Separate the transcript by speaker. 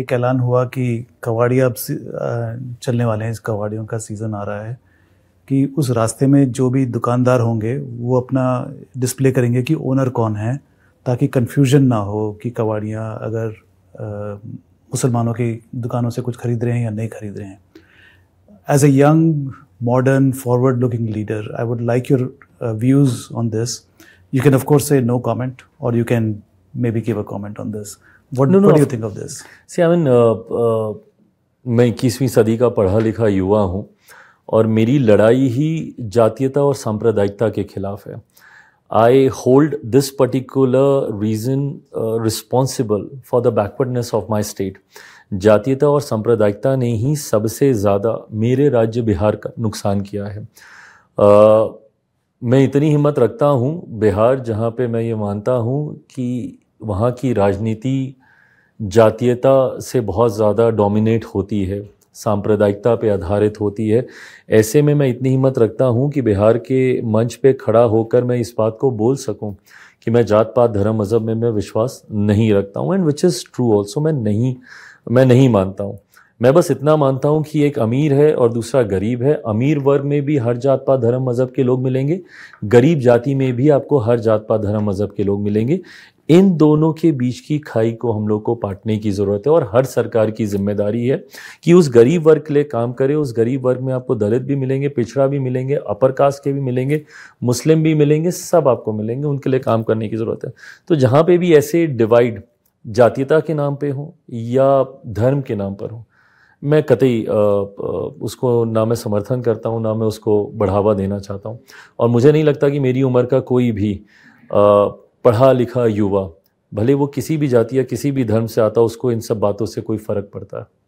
Speaker 1: एक ऐलान हुआ कि कवाड़िया अब चलने वाले हैं इस कवाड़ियों का सीज़न आ रहा है कि उस रास्ते में जो भी दुकानदार होंगे वो अपना डिस्प्ले करेंगे कि ओनर कौन है ताकि कन्फ्यूजन ना हो कि कवाड़ियाँ अगर मुसलमानों की दुकानों से कुछ खरीद रहे हैं या नहीं खरीद रहे हैं as a young modern forward looking leader I would like your views on this you can of course a no comment और you can maybe give a comment on this. What, no, no, what do you think of this?
Speaker 2: See, I mean, uh, uh, मैं इक्कीसवीं सदी का पढ़ा लिखा युवा हूँ और मेरी लड़ाई ही जातीयता और सांप्रदायिकता के खिलाफ है I hold this particular reason uh, responsible for the backwardness of my state. जातीयता और सांप्रदायिकता ने ही सबसे ज़्यादा मेरे राज्य बिहार का नुकसान किया है uh, मैं इतनी हिम्मत रखता हूँ बिहार जहाँ पे मैं ये मानता हूँ कि वहाँ की राजनीति जातीयता से बहुत ज़्यादा डोमिनेट होती है सांप्रदायिकता पे आधारित होती है ऐसे में मैं इतनी हिम्मत रखता हूँ कि बिहार के मंच पे खड़ा होकर मैं इस बात को बोल सकूँ कि मैं जात पात धर्म मज़हब में मैं विश्वास नहीं रखता हूँ and which is true also मैं नहीं मैं नहीं मानता हूँ मैं बस इतना मानता हूँ कि एक अमीर है और दूसरा गरीब है अमीर वर्ग में भी हर जात पात धर्म मज़हब के लोग मिलेंगे गरीब जाति में भी आपको हर जात पात धर्म मज़हब के लोग मिलेंगे इन दोनों के बीच की खाई को हम लोग को पाटने की ज़रूरत है और हर सरकार की जिम्मेदारी है कि उस गरीब वर्ग के लिए काम करे उस गरीब वर्ग में आपको दलित भी मिलेंगे पिछड़ा भी मिलेंगे अपर कास्ट के भी मिलेंगे मुस्लिम भी मिलेंगे सब आपको मिलेंगे उनके लिए काम करने की ज़रूरत है तो जहाँ पर भी ऐसे डिवाइड जातीयता के नाम पर हो या धर्म के नाम पर हो मैं कतई उसको ना मैं समर्थन करता हूँ ना मैं उसको बढ़ावा देना चाहता हूँ और मुझे नहीं लगता कि मेरी उम्र का कोई भी आ, पढ़ा लिखा युवा भले वो किसी भी जाति या किसी भी धर्म से आता उसको इन सब बातों से कोई फ़र्क पड़ता है